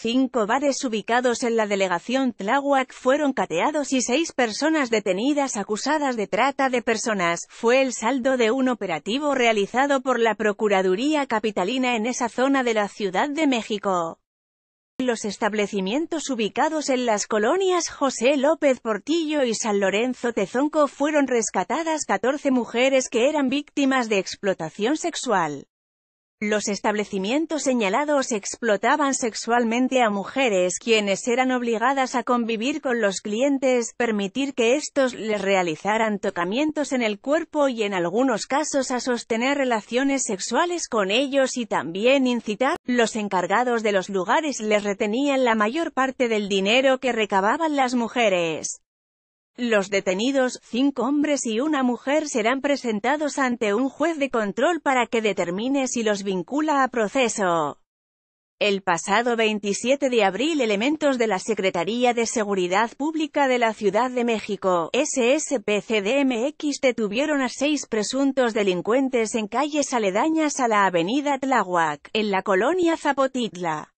Cinco bares ubicados en la delegación Tláhuac fueron cateados y seis personas detenidas acusadas de trata de personas, fue el saldo de un operativo realizado por la Procuraduría Capitalina en esa zona de la Ciudad de México. Los establecimientos ubicados en las colonias José López Portillo y San Lorenzo Tezonco fueron rescatadas 14 mujeres que eran víctimas de explotación sexual. Los establecimientos señalados explotaban sexualmente a mujeres quienes eran obligadas a convivir con los clientes, permitir que estos les realizaran tocamientos en el cuerpo y en algunos casos a sostener relaciones sexuales con ellos y también incitar. Los encargados de los lugares les retenían la mayor parte del dinero que recababan las mujeres. Los detenidos, cinco hombres y una mujer serán presentados ante un juez de control para que determine si los vincula a proceso. El pasado 27 de abril elementos de la Secretaría de Seguridad Pública de la Ciudad de México, SSPCDMX detuvieron a seis presuntos delincuentes en calles aledañas a la avenida Tláhuac, en la colonia Zapotitla.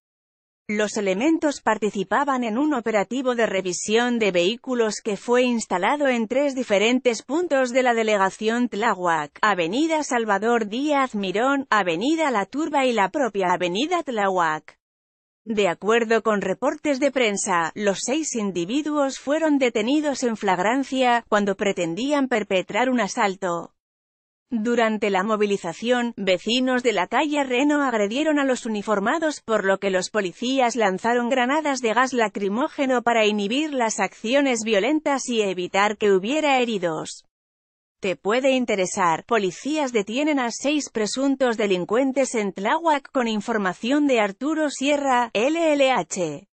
Los elementos participaban en un operativo de revisión de vehículos que fue instalado en tres diferentes puntos de la delegación Tláhuac, Avenida Salvador Díaz Mirón, Avenida La Turba y la propia Avenida Tláhuac. De acuerdo con reportes de prensa, los seis individuos fueron detenidos en flagrancia, cuando pretendían perpetrar un asalto. Durante la movilización, vecinos de la calle Reno agredieron a los uniformados, por lo que los policías lanzaron granadas de gas lacrimógeno para inhibir las acciones violentas y evitar que hubiera heridos. Te puede interesar, policías detienen a seis presuntos delincuentes en Tláhuac con información de Arturo Sierra, LLH.